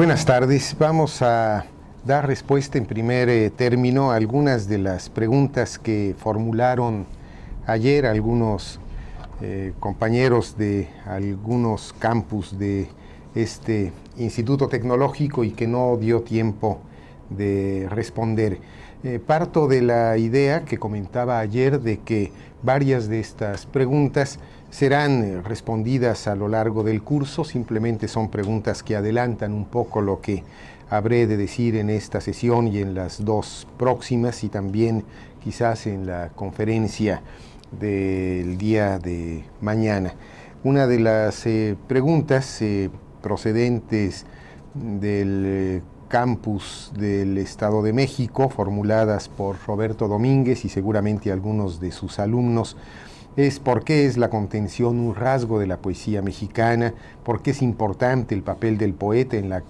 Buenas tardes. Vamos a dar respuesta en primer eh, término a algunas de las preguntas que formularon ayer algunos eh, compañeros de algunos campus de este instituto tecnológico y que no dio tiempo de responder. Eh, parto de la idea que comentaba ayer de que varias de estas preguntas serán eh, respondidas a lo largo del curso, simplemente son preguntas que adelantan un poco lo que habré de decir en esta sesión y en las dos próximas y también quizás en la conferencia del día de mañana. Una de las eh, preguntas eh, procedentes del campus del Estado de México, formuladas por Roberto Domínguez y seguramente algunos de sus alumnos, es por qué es la contención un rasgo de la poesía mexicana, por qué es importante el papel del poeta en la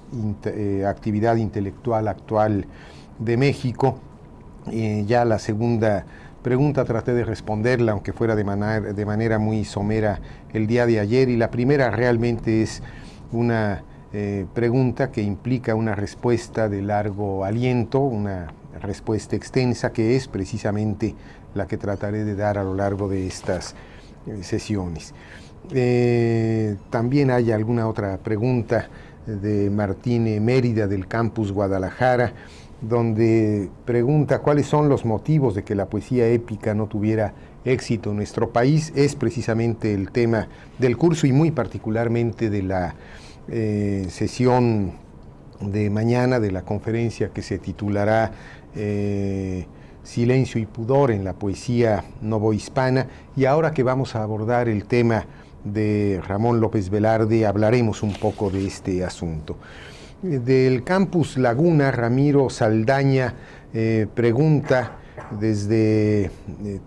eh, actividad intelectual actual de México. Eh, ya la segunda pregunta traté de responderla, aunque fuera de, manera, muy somera el día de ayer, y la primera realmente es una eh, pregunta que implica una respuesta de largo aliento, una respuesta extensa que es precisamente la que trataré de dar a lo largo de estas eh, sesiones. Eh, también hay alguna otra pregunta de Martín Mérida del campus Guadalajara, donde pregunta cuáles son los motivos de que la poesía épica no tuviera éxito en nuestro país. Es precisamente el tema del curso y muy particularmente de la eh, sesión de mañana de la conferencia que se titulará eh, silencio y pudor en la poesía novohispana. Y ahora que vamos a abordar el tema de Ramón López Velarde, hablaremos un poco de este asunto. Del campus Laguna, Ramiro Saldaña eh, pregunta desde eh,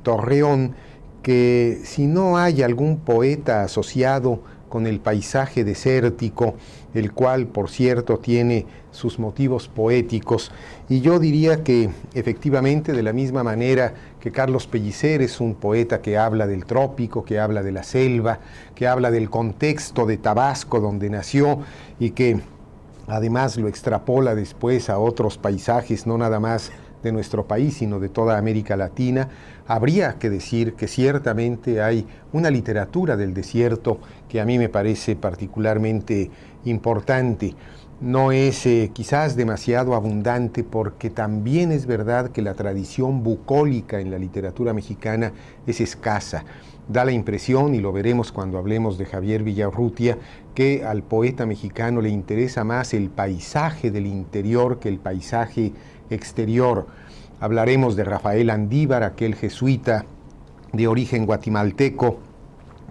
Torreón que si no hay algún poeta asociado con el paisaje desértico, el cual, por cierto, tiene sus motivos poéticos. Y yo diría que efectivamente, de la misma manera que Carlos Pellicer es un poeta que habla del trópico, que habla de la selva, que habla del contexto de Tabasco donde nació y que además lo extrapola después a otros paisajes, no nada más de nuestro país, sino de toda América Latina, Habría que decir que ciertamente hay una literatura del desierto que a mí me parece particularmente importante. No es eh, quizás demasiado abundante porque también es verdad que la tradición bucólica en la literatura mexicana es escasa. Da la impresión, y lo veremos cuando hablemos de Javier Villarrutia, que al poeta mexicano le interesa más el paisaje del interior que el paisaje exterior Hablaremos de Rafael Andíbar, aquel jesuita de origen guatemalteco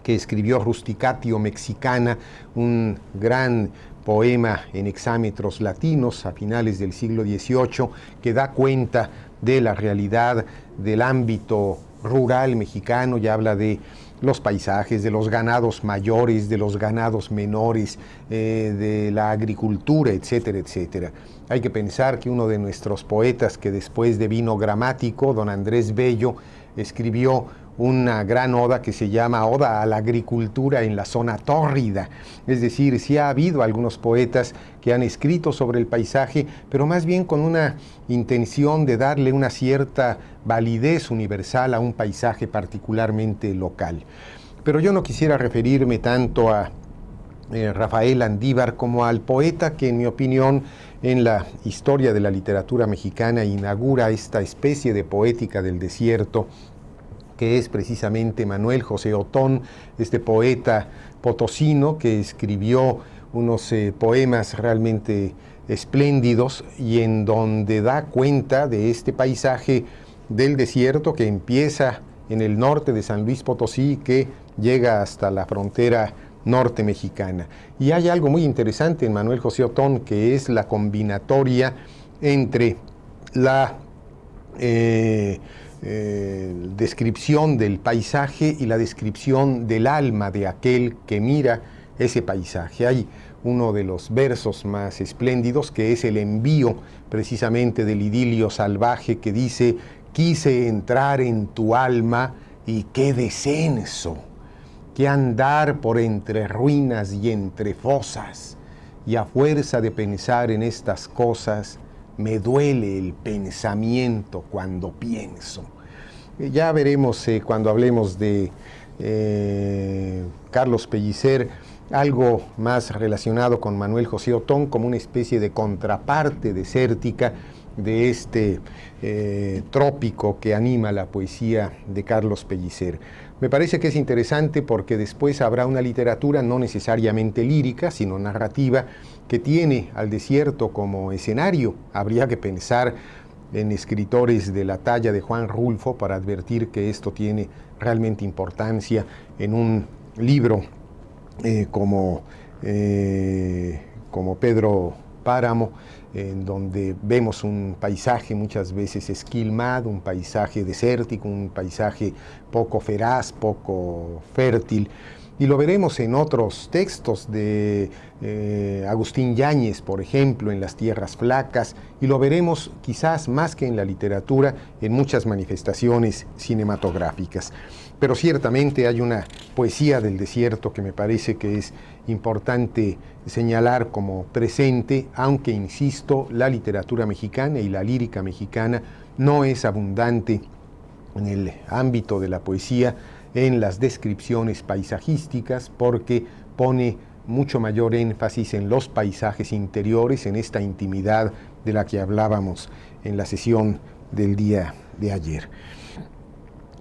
que escribió Rusticatio Mexicana, un gran poema en exámetros latinos a finales del siglo XVIII que da cuenta de la realidad del ámbito rural mexicano y habla de los paisajes, de los ganados mayores, de los ganados menores, eh, de la agricultura, etcétera, etcétera. Hay que pensar que uno de nuestros poetas que después de vino gramático, don Andrés Bello, escribió una gran oda que se llama Oda a la agricultura en la zona tórrida. Es decir, sí ha habido algunos poetas que han escrito sobre el paisaje, pero más bien con una intención de darle una cierta validez universal a un paisaje particularmente local. Pero yo no quisiera referirme tanto a eh, Rafael Andívar como al poeta que, en mi opinión, en la historia de la literatura mexicana inaugura esta especie de poética del desierto que es precisamente Manuel José Otón, este poeta potosino que escribió unos eh, poemas realmente espléndidos y en donde da cuenta de este paisaje del desierto que empieza en el norte de San Luis Potosí que llega hasta la frontera norte mexicana. Y hay algo muy interesante en Manuel José Otón, que es la combinatoria entre la eh, eh, descripción del paisaje y la descripción del alma de aquel que mira ese paisaje. Hay uno de los versos más espléndidos que es el envío precisamente del idilio salvaje que dice, quise entrar en tu alma y qué descenso, qué andar por entre ruinas y entre fosas, y a fuerza de pensar en estas cosas, me duele el pensamiento cuando pienso. Eh, ya veremos eh, cuando hablemos de eh, Carlos Pellicer algo más relacionado con Manuel José Otón como una especie de contraparte desértica de este trópico que anima la poesía de Carlos Pellicer. Me parece que es interesante porque después habrá una literatura no necesariamente lírica, sino narrativa, que tiene al desierto como escenario. Habría que pensar en escritores de la talla de Juan Rulfo para advertir que esto tiene realmente importancia en un libro eh, como, eh, como Pedro Páramo, en donde vemos un paisaje muchas veces esquilmado, un paisaje desértico, un paisaje poco feraz, poco fértil. Y lo veremos en otros textos de eh, Agustín Yáñez, por ejemplo, en las tierras flacas, y lo veremos quizás más que en la literatura, en muchas manifestaciones cinematográficas. Pero ciertamente hay una poesía del desierto que me parece que es importante señalar como presente, aunque, insisto, la literatura mexicana y la lírica mexicana no es abundante en el ámbito de la poesía, en las descripciones paisajísticas, porque pone mucho mayor énfasis en los paisajes interiores, en esta intimidad de la que hablábamos en la sesión del día de ayer.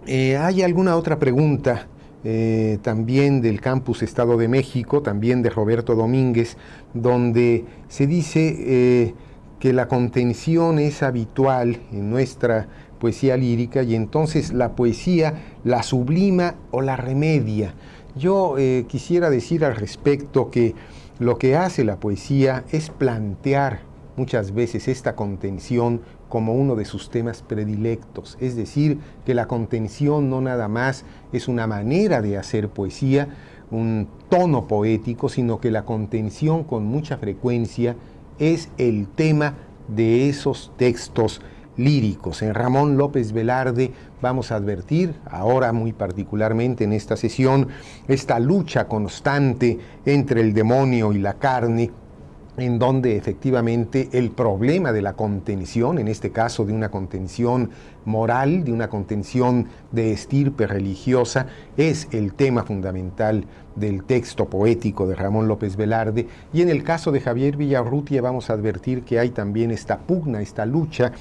Eh, ¿Hay alguna otra pregunta eh, también del campus Estado de México, también de Roberto Domínguez, donde se dice eh, que la contención es habitual en nuestra poesía lírica y entonces la poesía la sublima o la remedia? Yo eh, quisiera decir al respecto que lo que hace la poesía es plantear muchas veces esta contención como uno de sus temas predilectos. Es decir, que la contención no nada más es una manera de hacer poesía, un tono poético, sino que la contención con mucha frecuencia es el tema de esos textos líricos. En Ramón López Velarde vamos a advertir, ahora muy particularmente en esta sesión, esta lucha constante entre el demonio y la carne en donde efectivamente el problema de la contención, en este caso de una contención moral, de una contención de estirpe religiosa, es el tema fundamental del texto poético de Ramón López Velarde. Y en el caso de Javier Villarrutia vamos a advertir que hay también esta pugna, esta lucha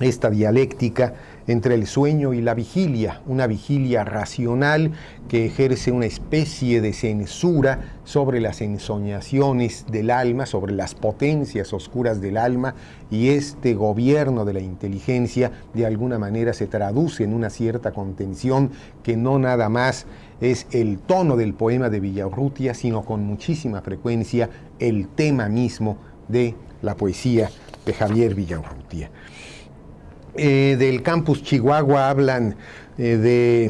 esta dialéctica entre el sueño y la vigilia, una vigilia racional que ejerce una especie de censura sobre las ensoñaciones del alma, sobre las potencias oscuras del alma, y este gobierno de la inteligencia de alguna manera se traduce en una cierta contención que no nada más es el tono del poema de Villaurrutia, sino con muchísima frecuencia el tema mismo de la poesía de Javier Villaurrutia. Eh, del campus Chihuahua hablan eh, de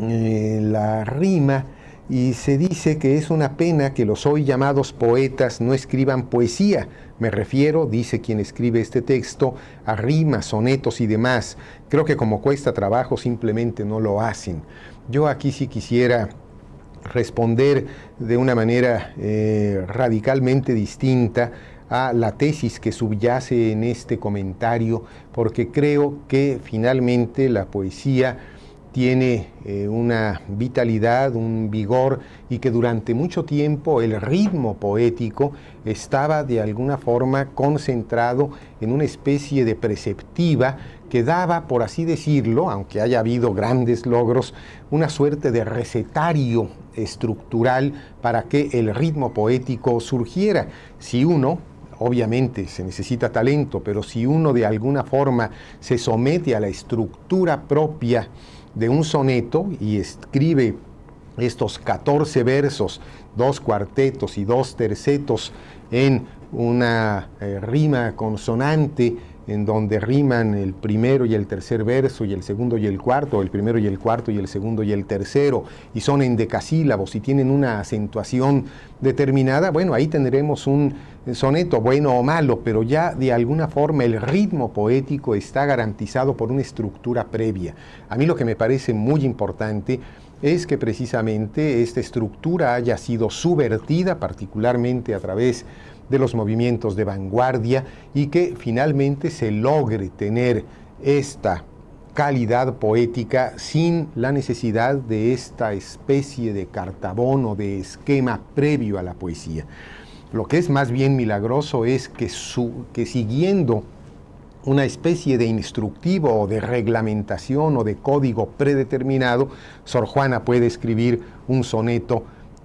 eh, la rima y se dice que es una pena que los hoy llamados poetas no escriban poesía. Me refiero, dice quien escribe este texto, a rimas, sonetos y demás. Creo que como cuesta trabajo simplemente no lo hacen. Yo aquí sí quisiera responder de una manera radicalmente distinta a la tesis que subyace en este comentario, porque creo que finalmente la poesía tiene eh, una vitalidad, un vigor y que durante mucho tiempo el ritmo poético estaba de alguna forma concentrado en una especie de preceptiva que daba, por así decirlo, aunque haya habido grandes logros, una suerte de recetario estructural para que el ritmo poético surgiera. Si uno, obviamente se necesita talento, pero si uno de alguna forma se somete a la estructura propia de un soneto y escribe estos 14 versos, dos cuartetos y dos tercetos en una eh, rima consonante, en donde riman el primero y el tercer verso y el segundo y el cuarto, el primero y el cuarto y el segundo y el tercero, y son endecasílabos y tienen una acentuación determinada, bueno, ahí tendremos un soneto bueno o malo, pero ya de alguna forma el ritmo poético está garantizado por una estructura previa. A mí lo que me parece muy importante es que precisamente esta estructura haya sido subvertida, particularmente a través de de los movimientos de vanguardia y que finalmente se logre tener esta calidad poética sin la necesidad de esta especie de cartabón o de esquema previo a la poesía. Lo que es más bien milagroso es que, que siguiendo una especie de instructivo o de reglamentación o de código predeterminado, Sor Juana puede escribir un soneto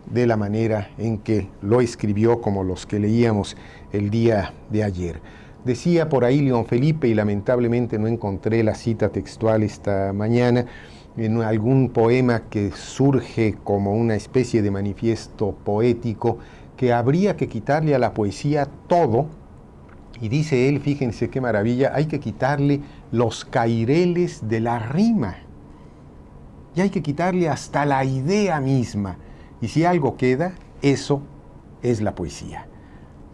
de la manera en que lo escribió como los que leíamos el día de ayer. Decía por ahí León Felipe, y lamentablemente no encontré la cita textual esta mañana, en algún poema que surge como una especie de manifiesto poético, que habría que quitarle a la poesía todo, y dice él, fíjense qué maravilla, hay que quitarle los caireles de la rima, y hay que quitarle hasta la idea misma y si algo queda, eso es la poesía.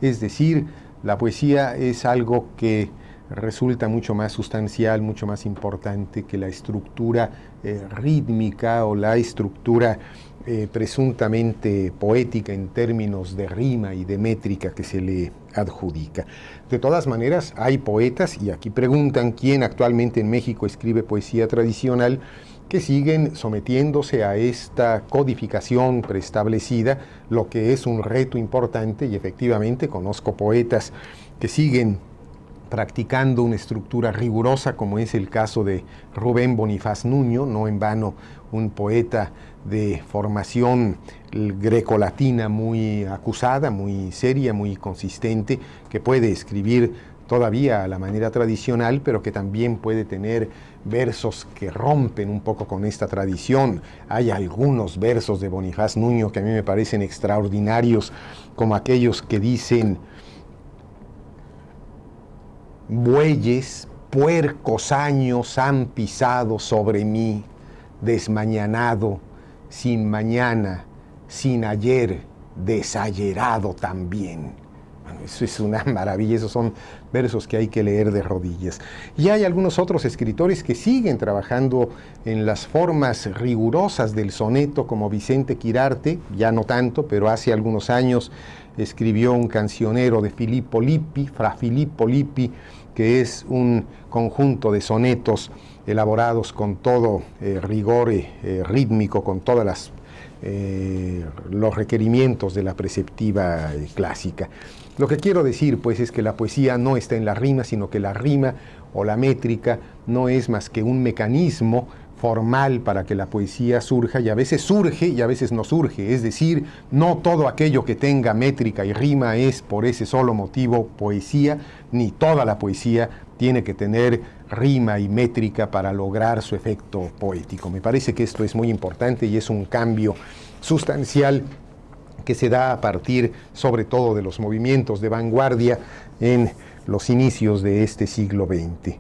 Es decir, la poesía es algo que resulta mucho más sustancial, mucho más importante que la estructura eh, rítmica o la estructura eh, presuntamente poética en términos de rima y de métrica que se le adjudica. De todas maneras, hay poetas, y aquí preguntan quién actualmente en México escribe poesía tradicional, que siguen sometiéndose a esta codificación preestablecida, lo que es un reto importante y efectivamente conozco poetas que siguen practicando una estructura rigurosa como es el caso de Rubén Bonifaz Nuño, no en vano un poeta de formación grecolatina muy acusada, muy seria, muy consistente, que puede escribir todavía a la manera tradicional, pero que también puede tener versos que rompen un poco con esta tradición. Hay algunos versos de Bonifaz Nuño que a mí me parecen extraordinarios, como aquellos que dicen, bueyes, puercos años han pisado sobre mí, desmañanado, sin mañana, sin ayer, desayerado también eso es una maravilla, esos son versos que hay que leer de rodillas. Y hay algunos otros escritores que siguen trabajando en las formas rigurosas del soneto, como Vicente Quirarte, ya no tanto, pero hace algunos años escribió un cancionero de Filippo Lippi, Fra Filippo Lippi, que es un conjunto de sonetos elaborados con todo eh, rigor eh, eh, rítmico, con todas los requerimientos de la preceptiva clásica. Lo que quiero decir, pues, es que la poesía no está en la rima, sino que la rima o la métrica no es más que un mecanismo formal para que la poesía surja y a veces surge y a veces no surge. Es decir, no todo aquello que tenga métrica y rima es por ese solo motivo poesía, ni toda la poesía tiene que tener rima y métrica para lograr su efecto poético. Me parece que esto es muy importante y es un cambio sustancial que se da a partir sobre todo de los movimientos de vanguardia en los inicios de este siglo XX.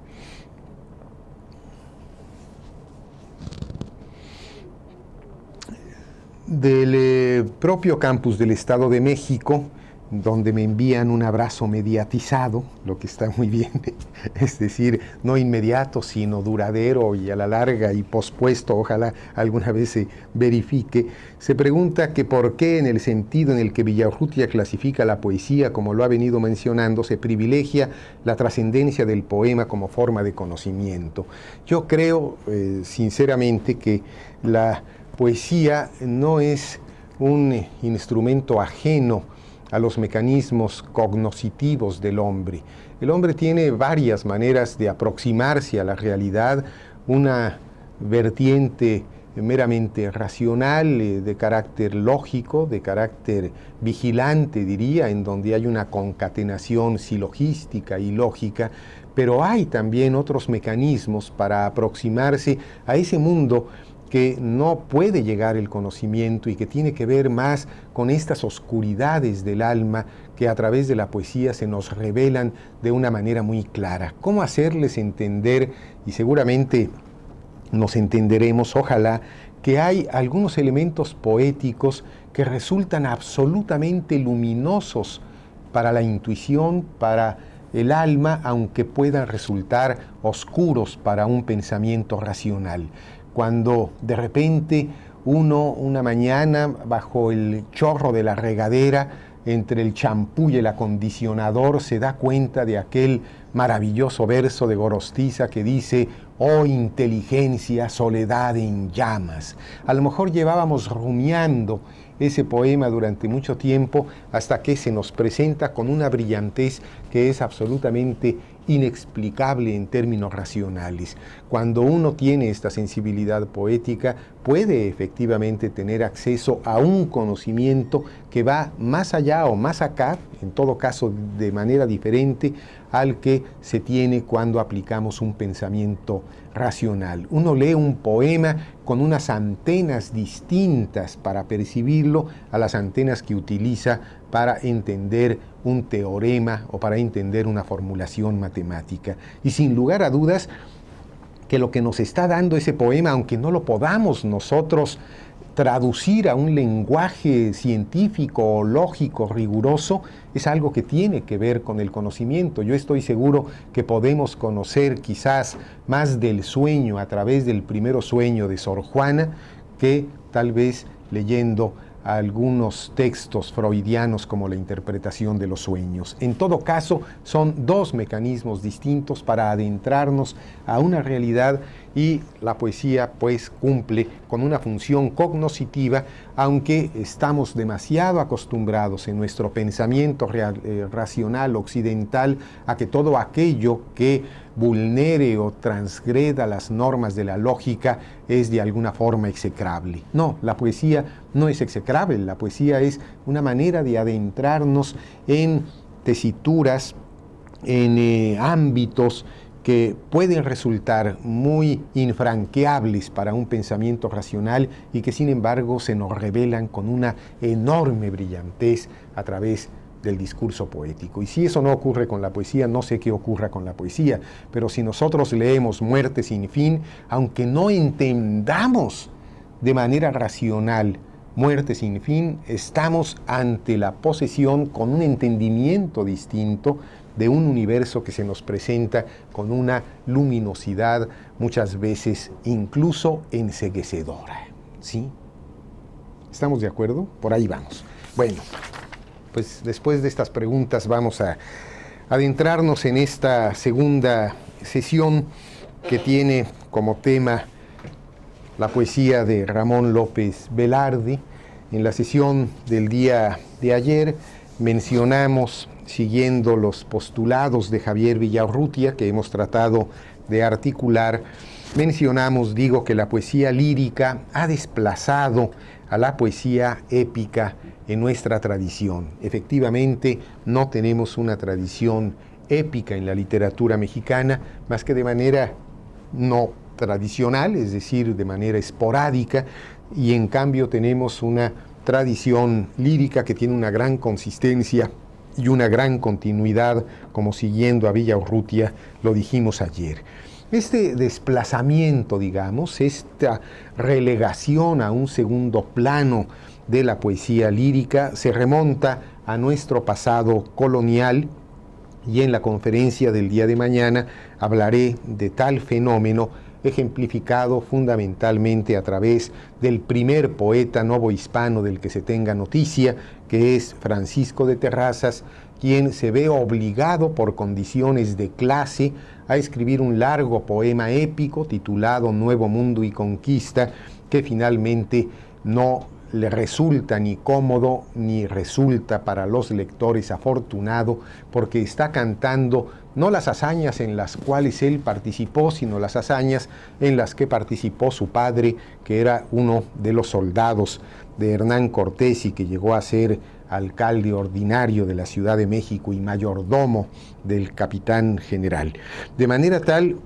Del eh, propio campus del Estado de México, donde me envían un abrazo mediatizado, lo que está muy bien, es decir, no inmediato, sino duradero y a la larga y pospuesto, ojalá alguna vez se verifique, se pregunta que por qué en el sentido en el que Villaurrutia clasifica la poesía, como lo ha venido mencionando, se privilegia la trascendencia del poema como forma de conocimiento. Yo creo, eh, sinceramente, que la poesía no es un eh, instrumento ajeno, a los mecanismos cognoscitivos del hombre. El hombre tiene varias maneras de aproximarse a la realidad, una vertiente meramente racional, eh, de carácter lógico, de carácter vigilante, diría, en donde hay una concatenación silogística y lógica, pero hay también otros mecanismos para aproximarse a ese mundo que no puede llegar el conocimiento y que tiene que ver más con estas oscuridades del alma que a través de la poesía se nos revelan de una manera muy clara. ¿Cómo hacerles entender? Y seguramente nos entenderemos, ojalá, que hay algunos elementos poéticos que resultan absolutamente luminosos para la intuición, para el alma, aunque puedan resultar oscuros para un pensamiento racional cuando de repente uno una mañana bajo el chorro de la regadera, entre el champú y el acondicionador, se da cuenta de aquel maravilloso verso de Gorostiza que dice, oh inteligencia, soledad en llamas. A lo mejor llevábamos rumiando ese poema durante mucho tiempo hasta que se nos presenta con una brillantez que es absolutamente inexplicable en términos racionales. Cuando uno tiene esta sensibilidad poética, puede efectivamente tener acceso a un conocimiento que va más allá o más acá, en todo caso de manera diferente, al que se tiene cuando aplicamos un pensamiento racional. Uno lee un poema con unas antenas distintas para percibirlo a las antenas que utiliza para entender un teorema o para entender una formulación matemática. Y sin lugar a dudas, que lo que nos está dando ese poema, aunque no lo podamos nosotros traducir a un lenguaje científico, o lógico, riguroso, es algo que tiene que ver con el conocimiento. Yo estoy seguro que podemos conocer quizás más del sueño a través del primero sueño de Sor Juana que tal vez leyendo algunos textos freudianos como la interpretación de los sueños. En todo caso, son dos mecanismos distintos para adentrarnos a una realidad y la poesía pues cumple con una función cognoscitiva, aunque estamos demasiado acostumbrados en nuestro pensamiento eh, racional occidental a que todo aquello que vulnere o transgreda las normas de la lógica es de alguna forma execrable. No, la poesía no es execrable, la poesía es una manera de adentrarnos en tesituras, en eh, ámbitos, que pueden resultar muy infranqueables para un pensamiento racional y que sin embargo se nos revelan con una enorme brillantez a través del discurso poético. Y si eso no ocurre con la poesía, no sé qué ocurra con la poesía, pero si nosotros leemos Muerte sin fin, aunque no entendamos de manera racional Muerte sin fin, estamos ante la posesión con un entendimiento distinto de un universo que se nos presenta con una luminosidad muchas veces incluso enseguecedora. ¿Sí? ¿Estamos de acuerdo? Por ahí vamos. Bueno, pues después de estas preguntas vamos a adentrarnos en esta segunda sesión que tiene como tema la poesía de Ramón López Velarde. En la sesión del día de ayer mencionamos siguiendo los postulados de Javier Villarrutia que hemos tratado de articular, mencionamos, digo, que la poesía lírica ha desplazado a la poesía épica en nuestra tradición. Efectivamente, no tenemos una tradición épica en la literatura mexicana, más que de manera no tradicional, es decir, de manera esporádica, y en cambio tenemos una tradición lírica que tiene una gran consistencia y una gran continuidad como siguiendo a Villa Urrutia, lo dijimos ayer. Este desplazamiento, digamos, esta relegación a un segundo plano de la poesía lírica se remonta a nuestro pasado colonial y en la conferencia del día de mañana hablaré de tal fenómeno ejemplificado fundamentalmente a través del primer poeta novohispano del que se tenga noticia, que es Francisco de Terrazas, quien se ve obligado por condiciones de clase a escribir un largo poema épico titulado Nuevo Mundo y Conquista, que finalmente no le resulta ni cómodo ni resulta para los lectores afortunado porque está cantando no las hazañas en las cuales él participó, sino las hazañas en las que participó su padre, que era uno de los soldados de Hernán Cortés y que llegó a ser alcalde ordinario de la Ciudad de México y mayordomo del capitán general. De manera tal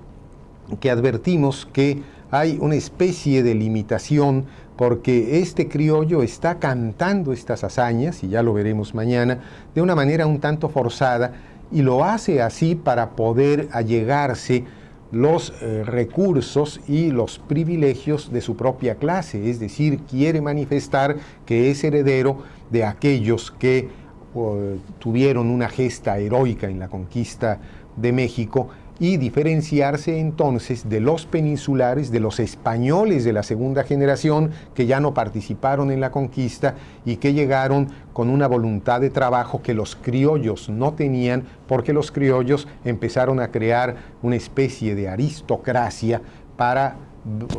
que advertimos que hay una especie de limitación porque este criollo está cantando estas hazañas, y ya lo veremos mañana, de una manera un tanto forzada, y lo hace así para poder allegarse los eh, recursos y los privilegios de su propia clase, es decir, quiere manifestar que es heredero de aquellos que eh, tuvieron una gesta heroica en la conquista de México y diferenciarse entonces de los peninsulares, de los españoles de la segunda generación que ya no participaron en la conquista y que llegaron con una voluntad de trabajo que los criollos no tenían porque los criollos empezaron a crear una especie de aristocracia para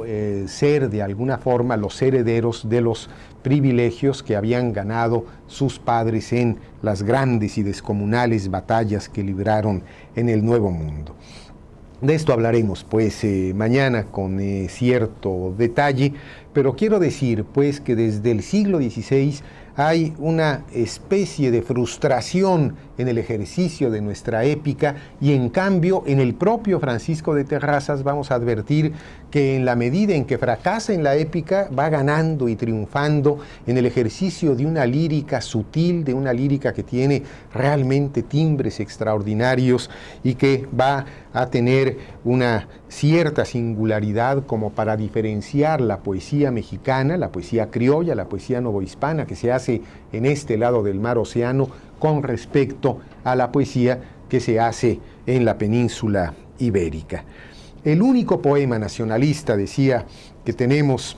eh, ser de alguna forma los herederos de los privilegios que habían ganado sus padres en las grandes y descomunales batallas que libraron en el Nuevo Mundo. De esto hablaremos pues eh, mañana con eh, cierto detalle, pero quiero decir pues que desde el siglo XVI hay una especie de frustración en el ejercicio de nuestra épica y en cambio en el propio Francisco de Terrazas vamos a advertir que en la medida en que fracasa en la épica va ganando y triunfando en el ejercicio de una lírica sutil, de una lírica que tiene realmente timbres extraordinarios y que va a tener una cierta singularidad como para diferenciar la poesía mexicana, la poesía criolla, la poesía novohispana que se hace en este lado del mar océano con respecto a la poesía que se hace en la península ibérica el único poema nacionalista, decía, que tenemos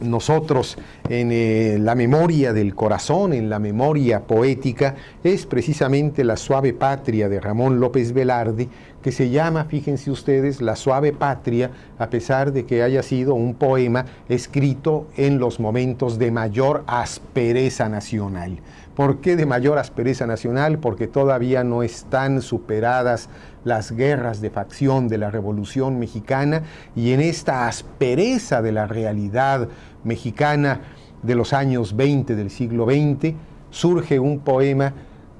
nosotros en eh, la memoria del corazón, en la memoria poética, es precisamente la suave patria de Ramón López Velarde, que se llama, fíjense ustedes, la suave patria, a pesar de que haya sido un poema escrito en los momentos de mayor aspereza nacional. ¿Por qué de mayor aspereza nacional? Porque todavía no están superadas las guerras de facción de la Revolución Mexicana y en esta aspereza de la realidad mexicana de los años 20 del siglo XX, surge un poema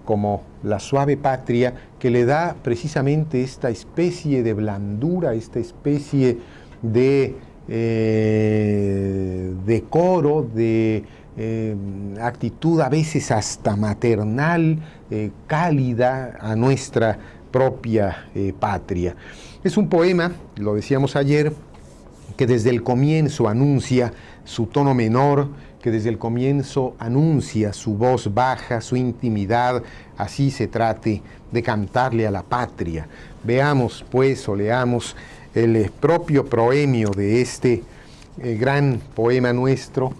como La suave patria que le da precisamente esta especie de blandura, esta especie de eh, decoro, de eh, actitud a veces hasta maternal, eh, cálida a nuestra propia eh, patria. Es un poema, lo decíamos ayer, que desde el comienzo anuncia su tono menor, que desde el comienzo anuncia su voz baja, su intimidad, así se trate de cantarle a la patria. Veamos pues o leamos el eh, propio proemio de este eh, gran poema nuestro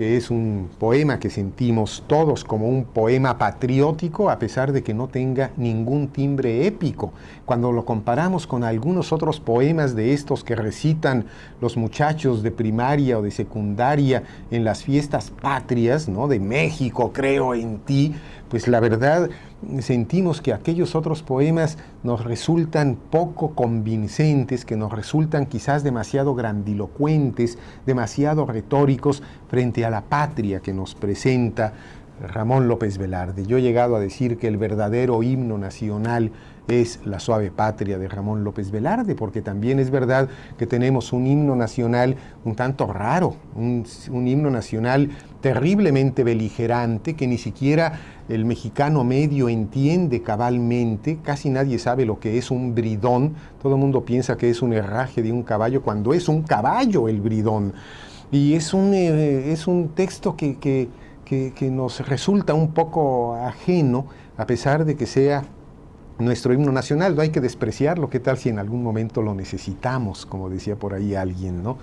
que es un poema que sentimos todos como un poema patriótico, a pesar de que no tenga ningún timbre épico. Cuando lo comparamos con algunos otros poemas de estos que recitan los muchachos de primaria o de secundaria en las fiestas patrias, ¿no? De México, creo en ti, pues la verdad sentimos que aquellos otros poemas nos resultan poco convincentes, que nos resultan quizás demasiado grandilocuentes, demasiado retóricos frente a la patria que nos presenta Ramón López Velarde. Yo he llegado a decir que el verdadero himno nacional es la suave patria de Ramón López Velarde, porque también es verdad que tenemos un himno nacional un tanto raro, un, himno nacional terriblemente beligerante que ni siquiera el mexicano medio entiende cabalmente, casi nadie sabe lo que es un bridón, todo el mundo piensa que es un herraje de un caballo cuando es un caballo el bridón. Y es un, eh, es un texto que, que nos resulta un poco ajeno, a pesar de que sea nuestro himno nacional, no hay que despreciarlo, qué tal si en algún momento lo necesitamos, como decía por ahí alguien, ¿no?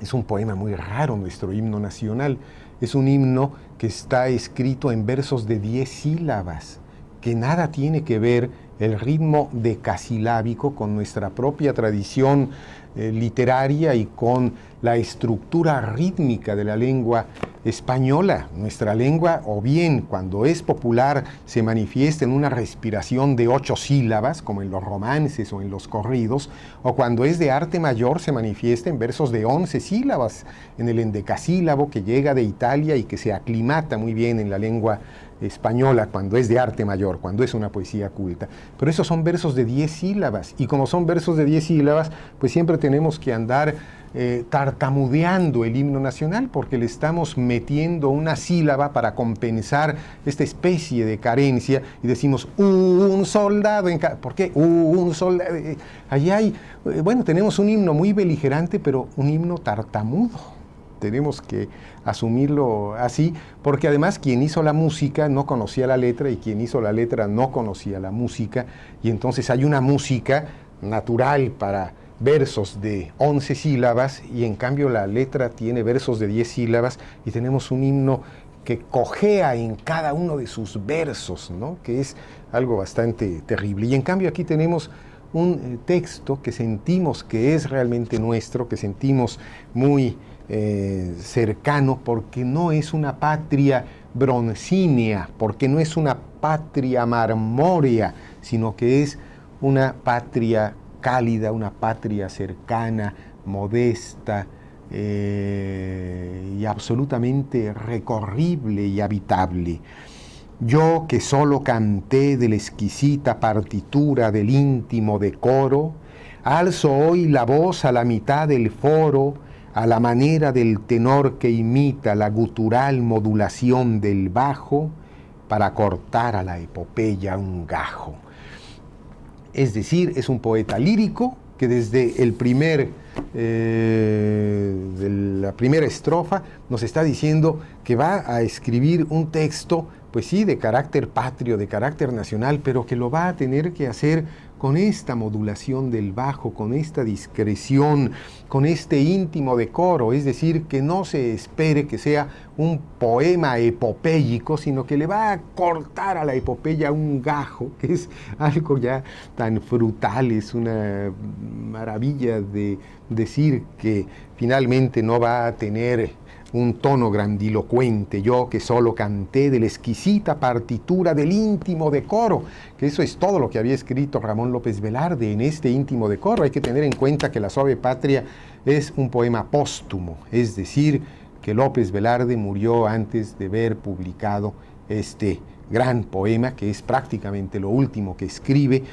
Es un poema muy raro nuestro himno nacional. Es un himno que está escrito en versos de 10 sílabas, que nada tiene que ver el ritmo decasilábico con nuestra propia tradición eh, literaria y con la estructura rítmica de la lengua española. Nuestra lengua, o bien cuando es popular, se manifiesta en una respiración de ocho sílabas, como en los romances o en los corridos, o cuando es de arte mayor, se manifiesta en versos de once sílabas, en el endecasílabo que llega de Italia y que se aclimata muy bien en la lengua española cuando es de arte mayor, cuando es una poesía culta. Pero esos son versos de 10 sílabas y como son versos de 10 sílabas, pues siempre tenemos que andar eh, tartamudeando el himno nacional porque le estamos metiendo una sílaba para compensar esta especie de carencia y decimos un soldado ¿Por qué? Un soldado. Eh, Allí hay, eh, bueno, tenemos un himno muy beligerante, pero un himno tartamudo tenemos que asumirlo así, porque además quien hizo la música no conocía la letra y quien hizo la letra no conocía la música, y entonces hay una música natural para versos de 11 sílabas y en cambio la letra tiene versos de 10 sílabas y tenemos un himno que cojea en cada uno de sus versos, ¿no? que es algo bastante terrible. Y en cambio aquí tenemos un eh, texto que sentimos que es realmente nuestro, que sentimos muy eh, cercano porque no es una patria broncínea, porque no es una patria marmórea, sino que es una patria cálida, una patria cercana, modesta eh, y absolutamente recorrible y habitable. Yo que solo canté de la exquisita partitura del íntimo decoro, alzo hoy la voz a la mitad del foro, a la manera del tenor que imita la gutural modulación del bajo para cortar a la epopeya un gajo. Es decir, es un poeta lírico que desde el primer, eh, de la primera estrofa nos está diciendo que va a escribir un texto, pues sí, de carácter patrio, de carácter nacional, pero que lo va a tener que hacer con esta modulación del bajo, con esta discreción, con este íntimo decoro, es decir, que no se espere que sea un poema epopéyico, sino que le va a cortar a la epopeya un gajo, que es algo ya tan frutal, es una maravilla de decir que finalmente no va a tener un tono grandilocuente, yo que solo canté de la exquisita partitura del íntimo decoro, que eso es todo lo que había escrito Ramón López Velarde en este íntimo decoro. Hay que tener en cuenta que La suave patria es un poema póstumo, es decir, que López Velarde murió antes de ver publicado este gran poema, que es prácticamente lo último que escribe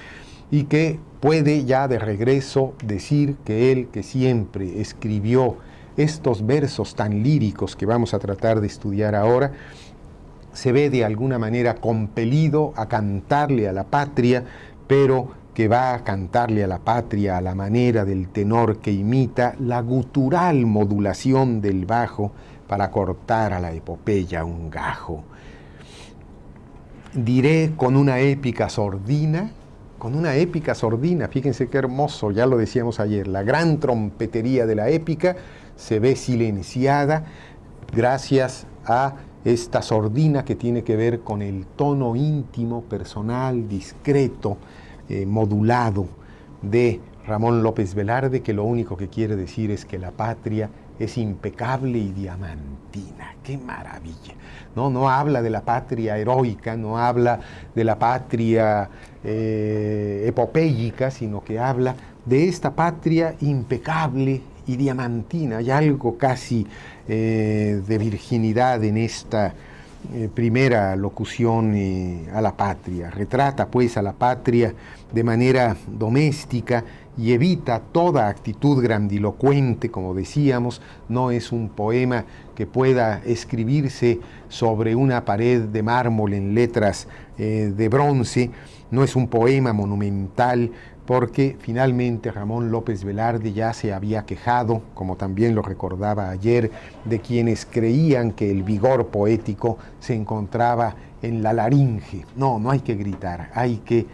y que puede ya de regreso decir que él que siempre escribió estos versos tan líricos que vamos a tratar de estudiar ahora, se ve de alguna manera compelido a cantarle a la patria, pero que va a cantarle a la patria a la manera del tenor que imita la gutural modulación del bajo para cortar a la epopeya un gajo. Diré con una épica sordina, con una épica sordina, fíjense qué hermoso, ya lo decíamos ayer, la gran trompetería de la épica, se ve silenciada gracias a esta sordina que tiene que ver con el tono íntimo, personal, discreto, eh, modulado de Ramón López Velarde, que lo único que quiere decir es que la patria es impecable y diamantina. ¡Qué maravilla! No, no habla de la patria heroica, no habla de la patria eh, epopélica, sino que habla de esta patria impecable y diamantina, hay algo casi eh, de virginidad en esta eh, primera locución eh, a la patria. Retrata pues a la patria de manera doméstica y evita toda actitud grandilocuente, como decíamos, no es un poema que pueda escribirse sobre una pared de mármol en letras de bronce, no es un poema monumental porque finalmente Ramón López Velarde ya se había quejado, como también lo recordaba ayer, de quienes creían que el vigor poético se encontraba en la laringe. No, no hay que gritar, hay que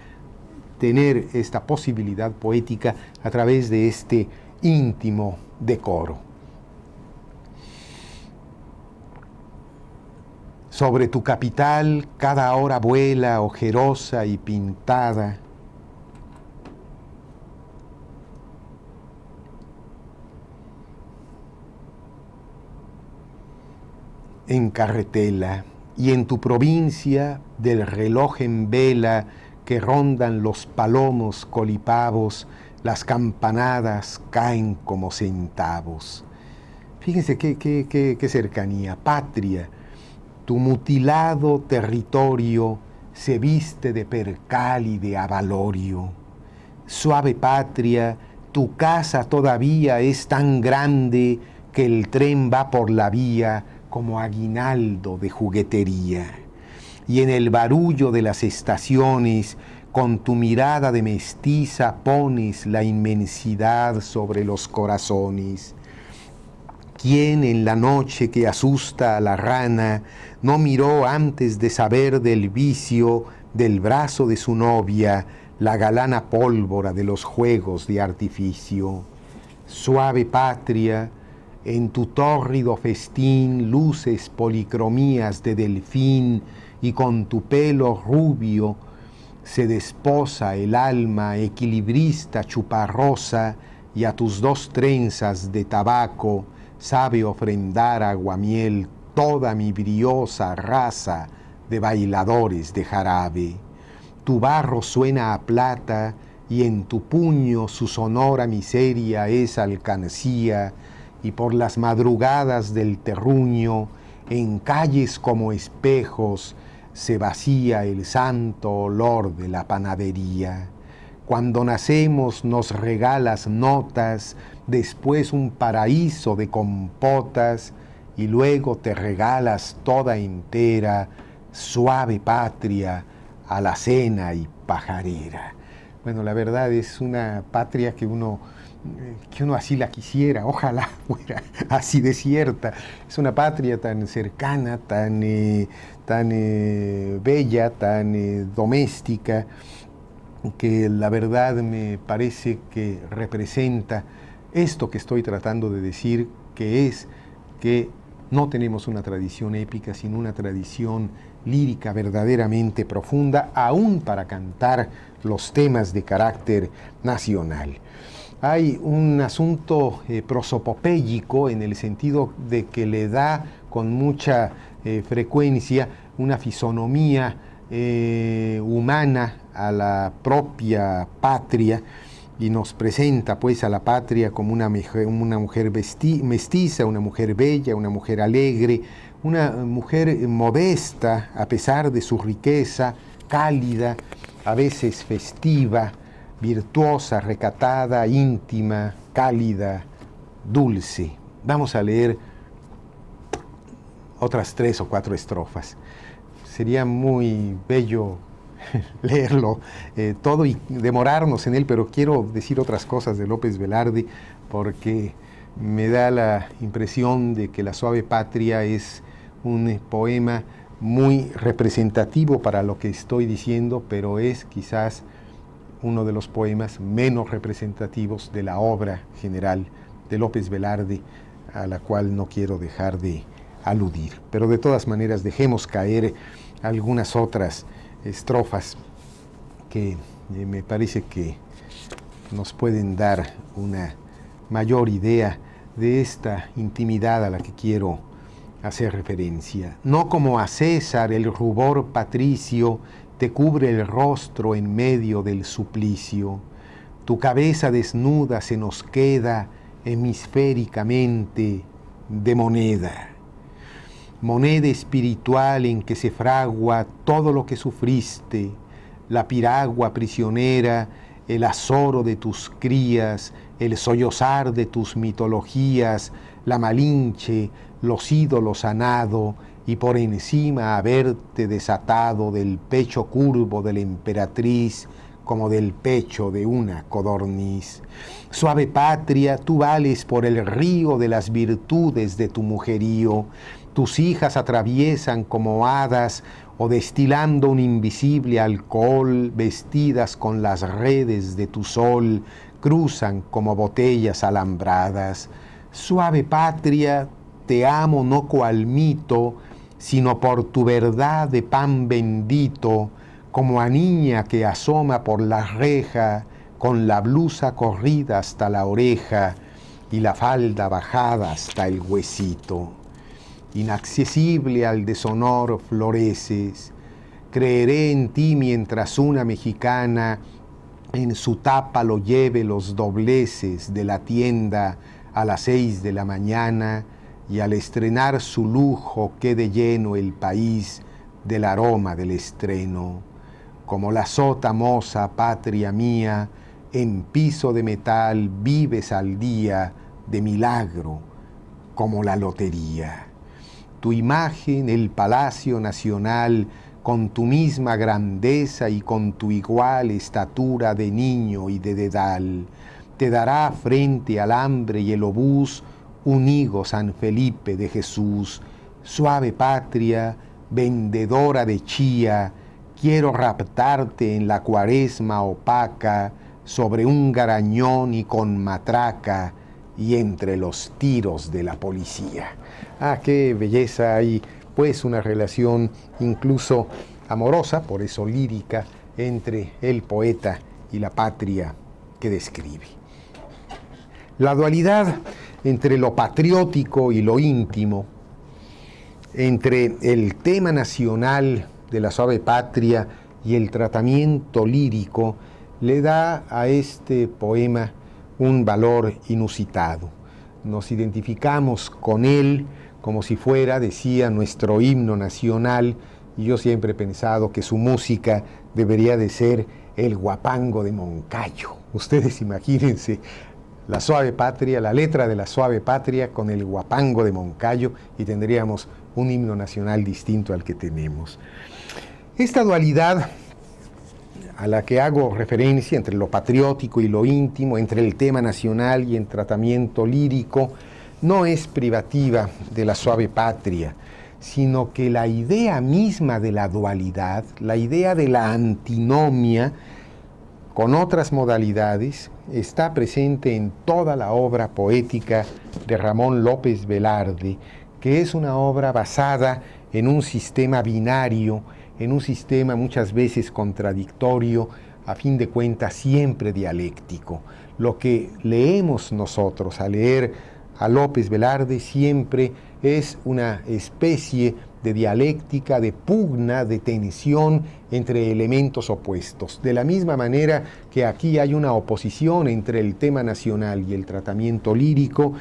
tener esta posibilidad poética a través de este íntimo decoro. Sobre tu capital cada hora vuela ojerosa y pintada en carretela y en tu provincia del reloj en vela que rondan los palomos colipavos, las campanadas caen como centavos. Fíjense qué, qué, qué, qué cercanía, patria, tu mutilado territorio se viste de percal y de avalorio. Suave patria, tu casa todavía es tan grande que el tren va por la vía como aguinaldo de juguetería. Y en el barullo de las estaciones, con tu mirada de mestiza pones la inmensidad sobre los corazones. ¿Quién en la noche que asusta a la rana no miró antes de saber del vicio del brazo de su novia la galana pólvora de los juegos de artificio? Suave patria, en tu tórrido festín luces policromías de delfín y con tu pelo rubio se desposa el alma equilibrista chuparrosa y a tus dos trenzas de tabaco sabe ofrendar aguamiel toda mi briosa raza de bailadores de jarabe. Tu barro suena a plata y en tu puño su sonora miseria es alcancía y por las madrugadas del terruño, en calles como espejos, se vacía el santo olor de la panadería. Cuando nacemos nos regalas notas, después un paraíso de compotas, y luego te regalas toda entera, suave patria, a la cena y pajarera. Bueno, la verdad es una patria que uno eh, que uno así la quisiera, ojalá fuera así desierta. Es una patria tan cercana, tan, eh, tan eh, bella, tan doméstica, que la verdad me parece que representa esto que estoy tratando de decir, que es que no tenemos una tradición épica, sino una tradición lírica verdaderamente profunda, aún para cantar los temas de carácter nacional hay un asunto eh, prosopopélico en el sentido de que le da con mucha eh, frecuencia una fisonomía eh, humana a la propia patria y nos presenta pues a la patria como una mujer, mestiza, una mujer bella, una mujer alegre, una mujer modesta a pesar de su riqueza, cálida, a veces festiva, virtuosa, recatada, íntima, cálida, dulce. Vamos a leer otras tres o cuatro estrofas. Sería muy bello leerlo eh, todo y demorarnos en él, pero quiero decir otras cosas de López Velarde porque me da la impresión de que La Suave Patria es un eh, poema muy representativo para lo que estoy diciendo, pero es quizás uno de los poemas menos representativos de la obra general de López Velarde, a la cual no quiero dejar de aludir. Pero de todas maneras dejemos caer algunas otras estrofas que eh, me parece que nos pueden dar una mayor idea de esta intimidad a la que quiero hacer referencia. No como a César el rubor patricio te cubre el rostro en medio del suplicio. Tu cabeza desnuda se nos queda hemisféricamente de moneda. Moneda espiritual en que se fragua todo lo que sufriste, la piragua prisionera, el azoro de tus crías, el sollozar de tus mitologías, la malinche, los ídolos sanado, y por encima haberte desatado del pecho curvo de la emperatriz como del pecho de una codorniz. Suave patria, tú vales por el río de las virtudes de tu mujerío. Tus hijas atraviesan como hadas o destilando un invisible alcohol, vestidas con las redes de tu sol, cruzan como botellas alambradas. Suave patria, te amo no cual mito, sino por tu verdad de pan bendito, como a niña que asoma por la reja, con la blusa corrida hasta la oreja y la falda bajada hasta el huesito. Inaccesible al deshonor floreces, creeré en ti mientras una mexicana en su tapa lo lleve los dobleces de la tienda a las seis de la mañana, y al estrenar su lujo quede lleno el país del aroma del estreno, como la sota moza patria mía, en piso de metal vives al día de milagro, como la lotería. Tu imagen, el Palacio Nacional, con tu misma grandeza y con tu igual estatura de niño y de dedal, te dará frente al hambre y el obús Unigo San Felipe de Jesús, suave patria, vendedora de chía, quiero raptarte en la cuaresma opaca, sobre un garañón y con matraca, y entre los tiros de la policía. Ah, qué belleza hay, pues una relación incluso amorosa, por eso lírica, entre el poeta y la patria que describe. La dualidad entre lo patriótico y lo íntimo, entre el tema nacional de la suave patria y el tratamiento lírico, le da a este poema un valor inusitado. Nos identificamos con él como si fuera, decía, nuestro himno nacional, y yo siempre he pensado que su música debería de ser el guapango de Moncayo. Ustedes imagínense la suave patria, la letra de la suave patria con el guapango de Moncayo y tendríamos un himno nacional distinto al que tenemos. Esta dualidad a la que hago referencia entre lo patriótico y lo íntimo, entre el tema nacional y el tratamiento lírico, no es privativa de la suave patria, sino que la idea misma de la dualidad, la idea de la antinomia, con otras modalidades, está presente en toda la obra poética de Ramón López Velarde, que es una obra basada en un sistema binario, en un sistema muchas veces contradictorio, a fin de cuentas siempre dialéctico. Lo que leemos nosotros al leer a López Velarde siempre es una especie de dialéctica, de pugna, de tensión entre elementos opuestos. De la misma manera que aquí hay una oposición entre el tema nacional y el tratamiento lírico,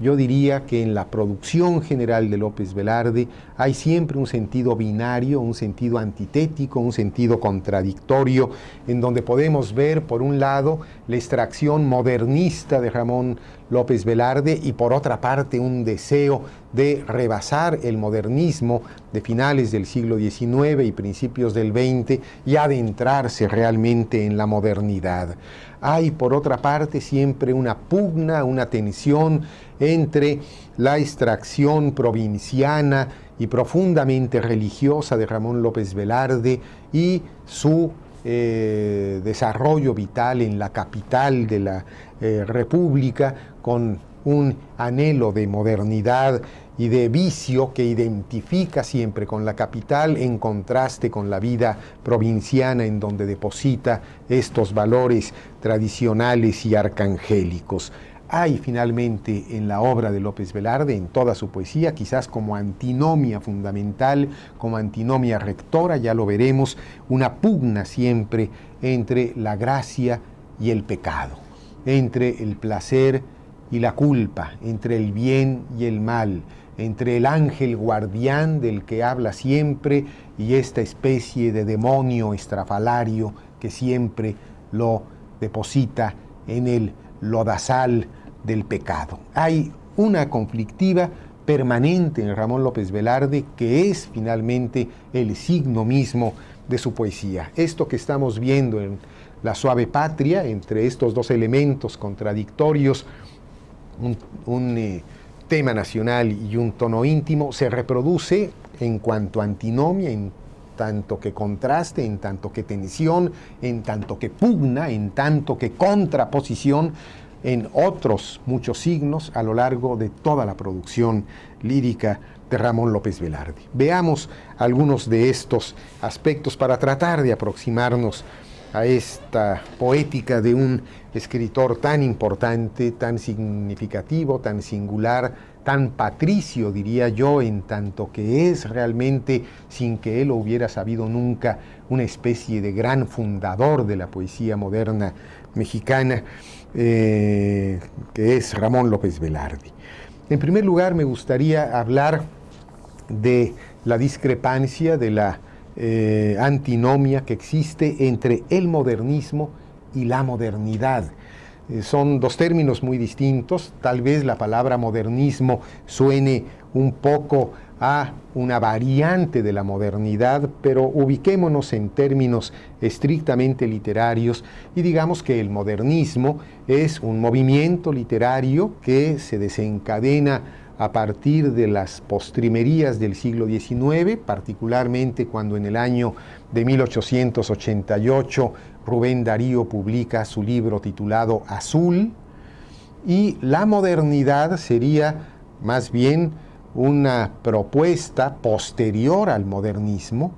yo diría que en la producción general de López Velarde hay siempre un sentido binario, un sentido antitético, un sentido contradictorio, en donde podemos ver, por un lado, la extracción modernista de Ramón López Velarde y, por otra parte, un deseo de rebasar el modernismo de finales del siglo XIX y principios del XX y adentrarse realmente en la modernidad. Hay, por otra parte, siempre una pugna, una tensión, entre la extracción provinciana y profundamente religiosa de Ramón López Velarde y su eh, desarrollo vital en la capital de la eh, República con un anhelo de modernidad y de vicio que identifica siempre con la capital en contraste con la vida provinciana en donde deposita estos valores tradicionales y arcangélicos hay finalmente en la obra de López Velarde, en toda su poesía, quizás como antinomia fundamental, como antinomia rectora, ya lo veremos, una pugna siempre entre la gracia y el pecado, entre el placer y la culpa, entre el bien y el mal, entre el ángel guardián del que habla siempre y esta especie de demonio estrafalario que siempre lo deposita en el lodazal del pecado. Hay una conflictiva permanente en Ramón López Velarde que es finalmente el signo mismo de su poesía. Esto que estamos viendo en La suave patria, entre estos dos elementos contradictorios, un, eh, tema nacional y un tono íntimo, se reproduce en cuanto a antinomia, en tanto que contraste, en tanto que tensión, en tanto que pugna, en tanto que contraposición en otros muchos signos a lo largo de toda la producción lírica de Ramón López Velarde. Veamos algunos de estos aspectos para tratar de aproximarnos a esta poética de un escritor tan importante, tan significativo, tan singular, tan patricio, diría yo, en tanto que es realmente, sin que él hubiera sabido nunca, una especie de gran fundador de la poesía moderna mexicana. Eh, que es Ramón López Velarde. En primer lugar, me gustaría hablar de la discrepancia, de la eh, antinomia que existe entre el modernismo y la modernidad. Eh, son dos términos muy distintos. Tal vez la palabra modernismo suene un poco a una variante de la modernidad, pero ubiquémonos en términos estrictamente literarios y digamos que el modernismo es un movimiento literario que se desencadena a partir de las postrimerías del siglo XIX, particularmente cuando en el año de 1888 Rubén Darío publica su libro titulado Azul, y la modernidad sería más bien una propuesta posterior al modernismo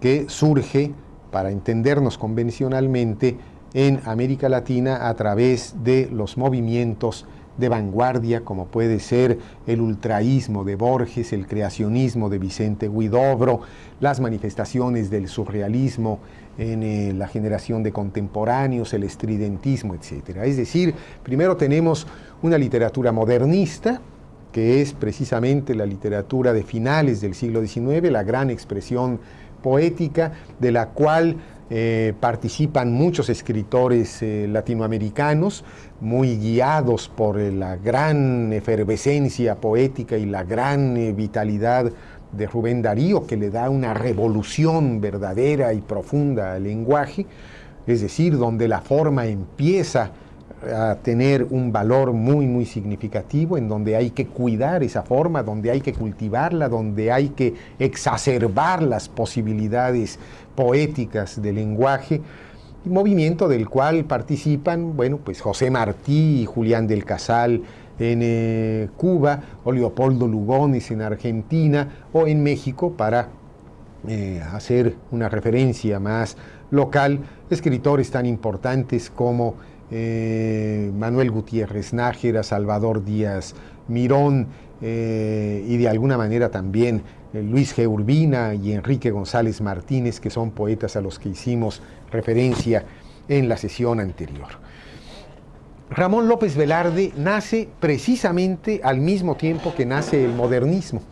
que surge, para entendernos convencionalmente, en América Latina a través de los movimientos de vanguardia, como puede ser el ultraísmo de Borges, el creacionismo de Vicente Huidobro, las manifestaciones del surrealismo en eh, la generación de contemporáneos, el estridentismo, etc. Es decir, primero tenemos una literatura modernista, que es precisamente la literatura de finales del siglo XIX, la gran expresión poética de la cual eh, participan muchos escritores eh, latinoamericanos, muy guiados por eh, la gran efervescencia poética y la gran vitalidad de Rubén Darío, que le da una revolución verdadera y profunda al lenguaje, es decir, donde la forma empieza a tener un valor muy, muy significativo, en donde hay que cuidar esa forma, donde hay que cultivarla, donde hay que exacerbar las posibilidades poéticas del lenguaje, movimiento del cual participan, bueno, pues José Martí y Julián del Casal en eh, Cuba, o Leopoldo Lugones en Argentina, o en México, para eh, hacer una referencia más local, escritores tan importantes como eh, Manuel Gutiérrez Nájera, Salvador Díaz Mirón eh, y de alguna manera también eh, Luis G. Urbina y Enrique González Martínez, que son poetas a los que hicimos referencia en la sesión anterior. Ramón López Velarde nace precisamente al mismo tiempo que nace el modernismo,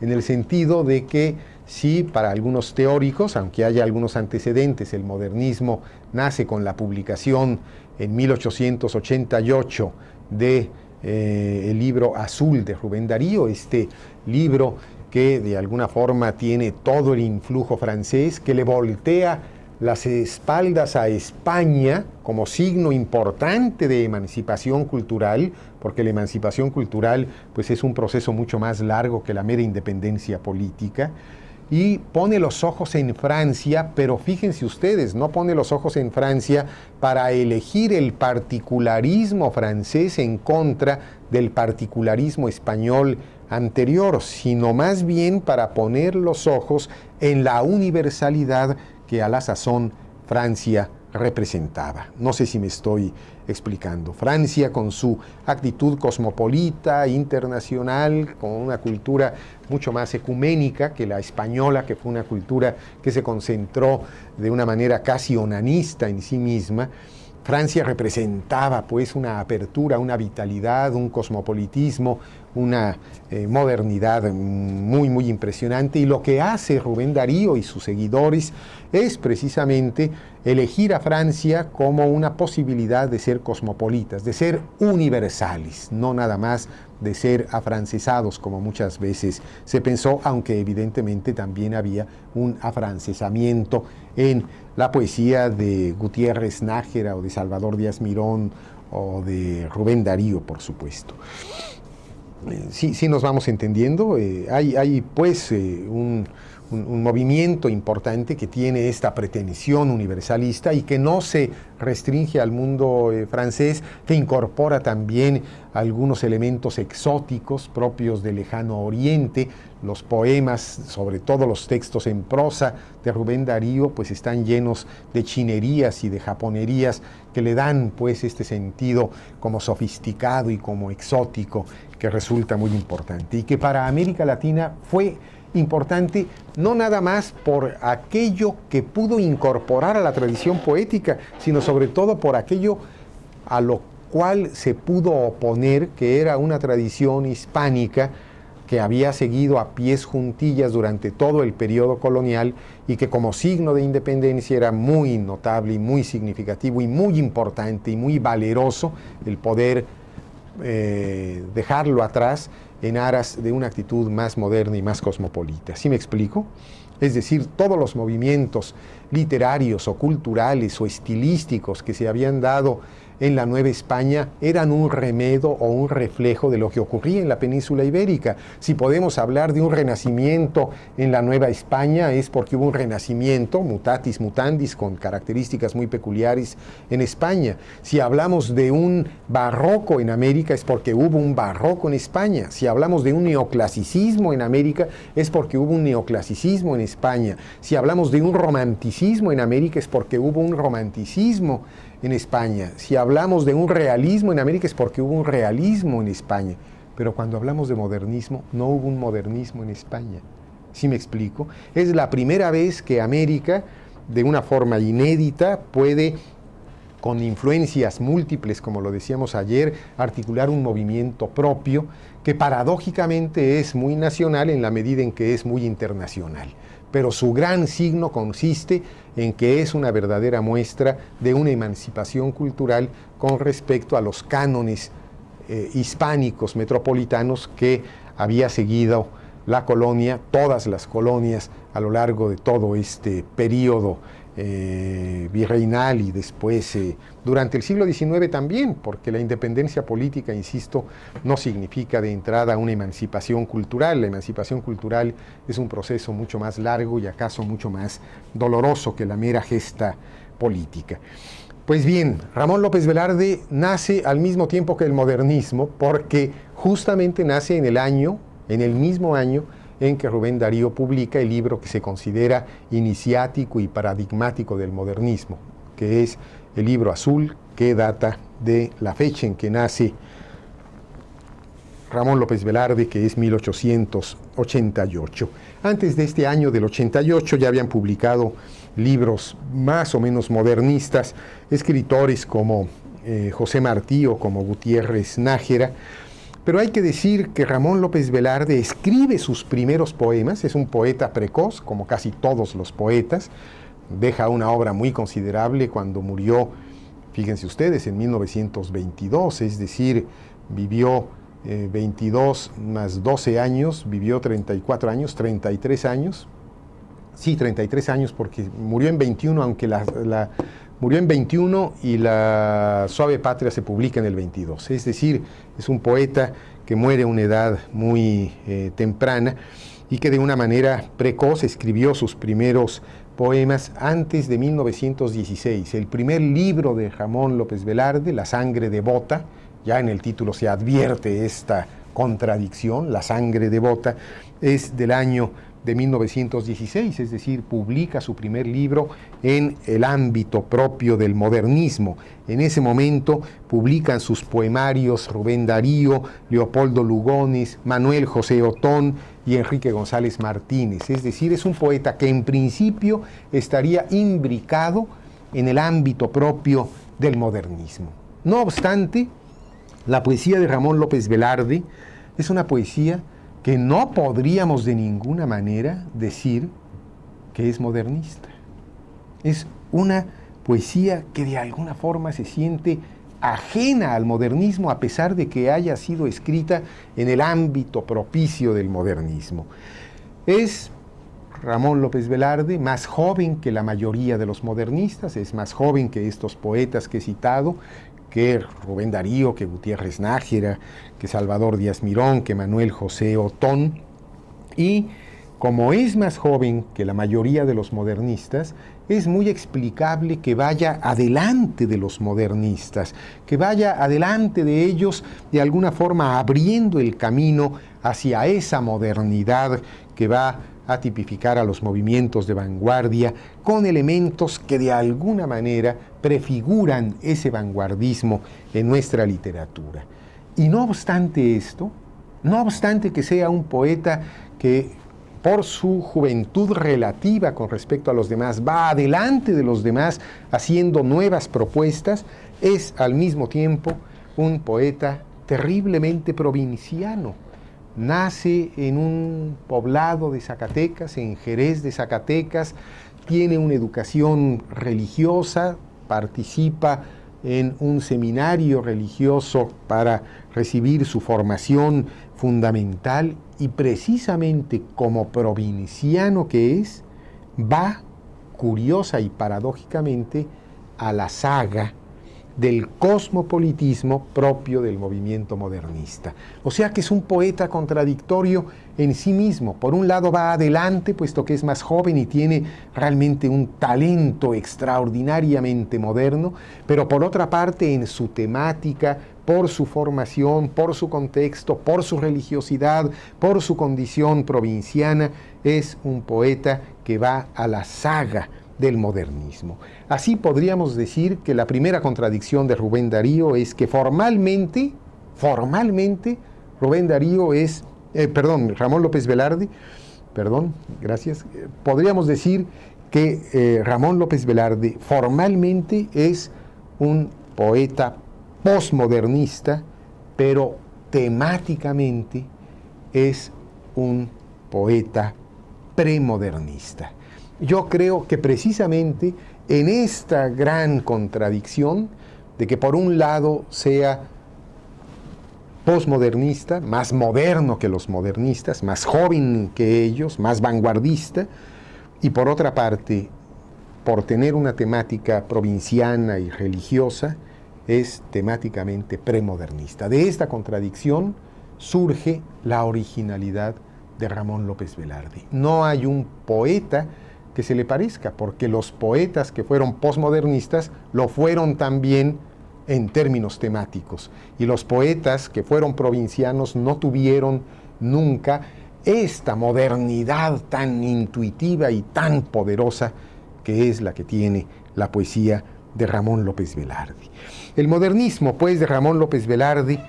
en el sentido de que sí, para algunos teóricos, aunque haya algunos antecedentes, el modernismo nace con la publicación en 1888 de eh, el libro Azul de Rubén Darío, este libro que de alguna forma tiene todo el influjo francés, que le voltea las espaldas a España como signo importante de emancipación cultural, porque la emancipación cultural pues, es un proceso mucho más largo que la mera independencia política y pone los ojos en Francia, pero fíjense ustedes, no pone los ojos en Francia para elegir el particularismo francés en contra del particularismo español anterior, sino más bien para poner los ojos en la universalidad que a la sazón Francia representaba. No sé si me estoy explicando. Francia con su actitud cosmopolita, internacional, con una cultura mucho más ecuménica que la española, que fue una cultura que se concentró de una manera casi onanista en sí misma. Francia representaba pues una apertura, una vitalidad, un cosmopolitismo, una eh, modernidad muy, muy impresionante. Y lo que hace Rubén Darío y sus seguidores es precisamente elegir a Francia como una posibilidad de ser cosmopolitas, de ser universales, no nada más de ser afrancesados como muchas veces se pensó, aunque evidentemente también había un afrancesamiento en la poesía de Gutiérrez Nájera o de Salvador Díaz Mirón o de Rubén Darío, por supuesto. Eh, sí, sí nos vamos entendiendo. Eh, hay, hay, pues eh, un un, movimiento importante que tiene esta pretensión universalista y que no se restringe al mundo eh, francés, que incorpora también algunos elementos exóticos propios del lejano oriente. Los poemas, sobre todo los textos en prosa de Rubén Darío, pues están llenos de chinerías y de japonerías que le dan pues este sentido como sofisticado y como exótico que resulta muy importante y que para América Latina fue importante, no nada más por aquello que pudo incorporar a la tradición poética, sino sobre todo por aquello a lo cual se pudo oponer, que era una tradición hispánica que había seguido a pies juntillas durante todo el periodo colonial y que como signo de independencia era muy notable y muy significativo y muy importante y muy valeroso el poder eh, dejarlo atrás en aras de una actitud más moderna y más cosmopolita. ¿Sí me explico? Es decir, todos los movimientos literarios o culturales o estilísticos que se habían dado en la Nueva España eran un remedo o un reflejo de lo que ocurría en la península ibérica. Si podemos hablar de un renacimiento en la Nueva España es porque hubo un renacimiento, mutatis mutandis, con características muy peculiares en España. Si hablamos de un barroco en América es porque hubo un barroco en España. Si hablamos de un neoclasicismo en América es porque hubo un neoclasicismo en España. Si hablamos de un romanticismo en América es porque hubo un romanticismo en España. Si hablamos de un realismo en América es porque hubo un realismo en España. Pero cuando hablamos de modernismo, no hubo un modernismo en España. ¿Sí me explico? Es la primera vez que América, de una forma inédita, puede, con influencias múltiples, como lo decíamos ayer, articular un movimiento propio que paradójicamente es muy nacional en la medida en que es muy internacional pero su gran signo consiste en que es una verdadera muestra de una emancipación cultural con respecto a los cánones eh, hispánicos metropolitanos que había seguido la colonia, todas las colonias a lo largo de todo este periodo eh, virreinal y después eh, durante el siglo XIX también, porque la independencia política, insisto, no significa de entrada una emancipación cultural. La emancipación cultural es un proceso mucho más largo y acaso mucho más doloroso que la mera gesta política. Pues bien, Ramón López Velarde nace al mismo tiempo que el modernismo, porque justamente nace en el año, en el mismo año, en que Rubén Darío publica el libro que se considera iniciático y paradigmático del modernismo, que es el libro azul que data de la fecha en que nace Ramón López Velarde, que es 1888. Antes de este año del 88 ya habían publicado libros más o menos modernistas, escritores como eh, José Martí o como Gutiérrez Nájera, pero hay que decir que Ramón López Velarde escribe sus primeros poemas, es un poeta precoz, como casi todos los poetas, deja una obra muy considerable cuando murió, fíjense ustedes, en 1922, es decir, vivió 22 eh, más 12 años, vivió 34 años, 33 años, sí, 33 años porque murió en 21, aunque la Murió en 21 y La Suave Patria se publica en el 22. Es decir, es un poeta que muere a una edad muy eh, temprana y que de una manera precoz escribió sus primeros poemas antes de 1916. El primer libro de Jamón López Velarde, La sangre devota, ya en el título se advierte esta contradicción, La sangre devota, es del año de 1916, es decir, publica su primer libro en el ámbito propio del modernismo. En ese momento publican sus poemarios Rubén Darío, Leopoldo Lugones, Manuel José Otón y Enrique González Martínez. Es decir, es un poeta que en principio estaría imbricado en el ámbito propio del modernismo. No obstante, la poesía de Ramón López Velarde es una poesía que no podríamos de ninguna manera decir que es modernista. Es una poesía que de alguna forma se siente ajena al modernismo a pesar de que haya sido escrita en el ámbito propicio del modernismo. Es Ramón López Velarde, más joven que la mayoría de los modernistas, es más joven que estos poetas que he citado, que Rubén Darío, que Gutiérrez Nájera, que Salvador Díaz Mirón, que Manuel José Otón. Y como es más joven que la mayoría de los modernistas, es muy explicable que vaya adelante de los modernistas, que vaya adelante de ellos de alguna forma abriendo el camino hacia esa modernidad que va a tipificar a los movimientos de vanguardia con elementos que de alguna manera prefiguran ese vanguardismo en nuestra literatura. Y no obstante esto, no obstante que sea un poeta que por su juventud relativa con respecto a los demás, va adelante de los demás haciendo nuevas propuestas, es al mismo tiempo un poeta terriblemente provinciano, nace en un poblado de Zacatecas, en Jerez de Zacatecas, tiene una educación religiosa, participa en un seminario religioso para recibir su formación fundamental y precisamente como provinciano que es, va curiosa y paradójicamente a la saga del cosmopolitismo propio del movimiento modernista. O sea que es un poeta contradictorio en sí mismo. Por un lado va adelante, puesto que es más joven y tiene realmente un talento extraordinariamente moderno, pero por otra parte en su temática, por su formación, por su contexto, por su religiosidad, por su condición provinciana, es un poeta que va a la saga del modernismo. Así podríamos decir que la primera contradicción de Rubén Darío es que formalmente, formalmente, Rubén Darío es, eh, perdón, Ramón López Velarde, perdón, gracias, eh, podríamos decir que eh, Ramón López Velarde formalmente es un poeta posmodernista, pero temáticamente es un poeta premodernista. Yo creo que precisamente en esta gran contradicción de que por un lado sea posmodernista, más moderno que los modernistas, más joven que ellos, más vanguardista, y por otra parte, por tener una temática provinciana y religiosa, es temáticamente premodernista. De esta contradicción surge la originalidad de Ramón López Velarde. No hay un poeta que se le parezca, porque los poetas que fueron posmodernistas lo fueron también en términos temáticos. Y los poetas que fueron provincianos no tuvieron nunca esta modernidad tan intuitiva y tan poderosa que es la que tiene la poesía de Ramón López Velarde. El modernismo, pues, de Ramón López Velarde,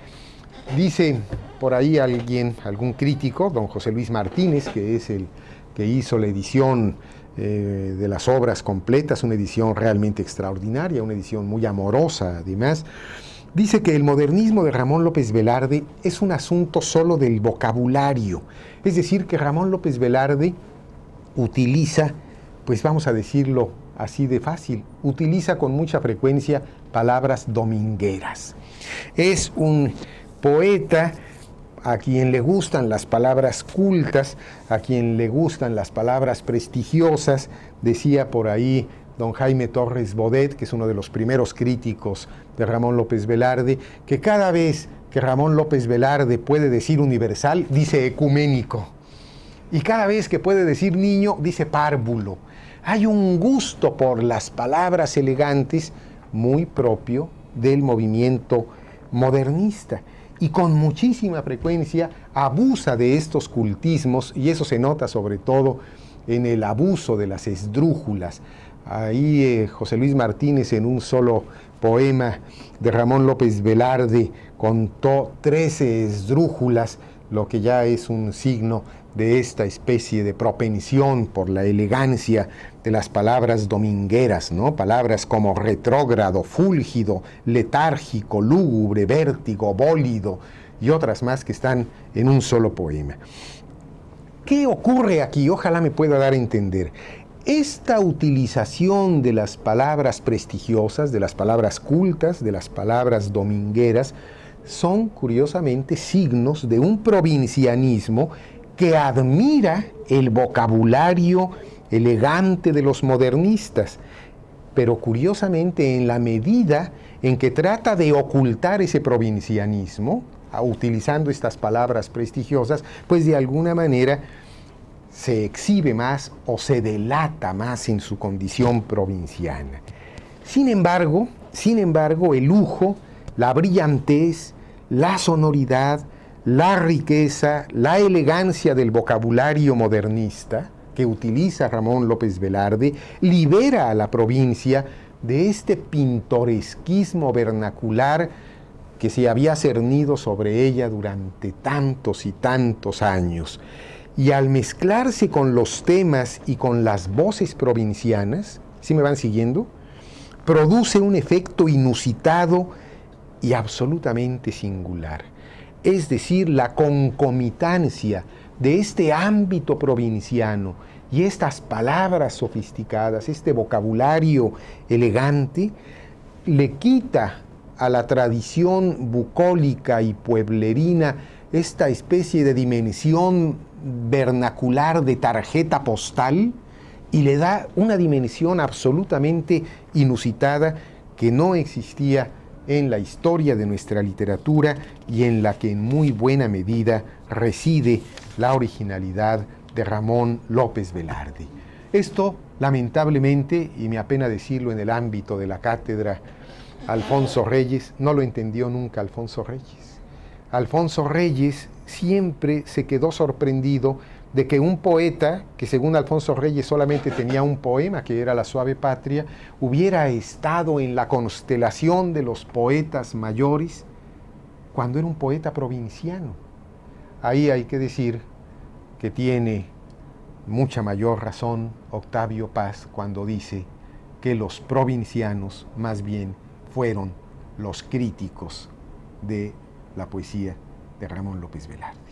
dice por ahí alguien, algún crítico, don José Luis Martínez, que es el que hizo la edición eh, de las obras completas, una edición realmente extraordinaria, una edición muy amorosa además, dice que el modernismo de Ramón López Velarde es un asunto solo del vocabulario, es decir, que Ramón López Velarde utiliza, pues vamos a decirlo así de fácil, utiliza con mucha frecuencia palabras domingueras. Es un poeta a quien le gustan las palabras cultas, a quien le gustan las palabras prestigiosas, decía por ahí don Jaime Torres Bodet, que es uno de los primeros críticos de Ramón López Velarde, que cada vez que Ramón López Velarde puede decir universal, dice ecuménico. Y cada vez que puede decir niño, dice párvulo. Hay un gusto por las palabras elegantes muy propio del movimiento modernista y con muchísima frecuencia abusa de estos cultismos y eso se nota sobre todo en el abuso de las esdrújulas. Ahí eh, José Luis Martínez en un solo poema de Ramón López Velarde contó 13 esdrújulas lo que ya es un signo de esta especie de propensión por la elegancia de las palabras domingueras, ¿no? Palabras como retrógrado, fúlgido, letárgico, lúgubre, vértigo, bólido y otras más que están en un solo poema. ¿Qué ocurre aquí? Ojalá me pueda dar a entender. Esta utilización de las palabras prestigiosas, de las palabras cultas, de las palabras domingueras, son curiosamente signos de un provincianismo que admira el vocabulario elegante de los modernistas, pero curiosamente en la medida en que trata de ocultar ese provincianismo, ah, utilizando estas palabras prestigiosas, pues de alguna manera se exhibe más o se delata más en su condición provinciana. Sin embargo, sin embargo, el lujo, la brillantez, la sonoridad, la riqueza, la elegancia del vocabulario modernista que utiliza Ramón López Velarde, libera a la provincia de este pintoresquismo vernacular que se había cernido sobre ella durante tantos y tantos años. Y al mezclarse con los temas y con las voces provincianas, si me van siguiendo? Produce un efecto inusitado y absolutamente singular, es decir, la concomitancia de este ámbito provinciano y estas palabras sofisticadas, este vocabulario elegante, le quita a la tradición bucólica y pueblerina esta especie de dimensión vernacular de tarjeta postal y le da una dimensión absolutamente inusitada que no existía en la historia de nuestra literatura y en la que en muy buena medida reside la originalidad de Ramón López Velarde. Esto, lamentablemente, y me apena decirlo en el ámbito de la cátedra, Alfonso Reyes no lo entendió nunca Alfonso Reyes. Alfonso Reyes siempre se quedó sorprendido de que un poeta, que según Alfonso Reyes solamente tenía un poema, que era La suave patria, hubiera estado en la constelación de los poetas mayores cuando era un poeta provinciano. Ahí hay que decir que tiene mucha mayor razón Octavio Paz cuando dice que los provincianos más bien fueron los críticos de la poesía de Ramón López Velar.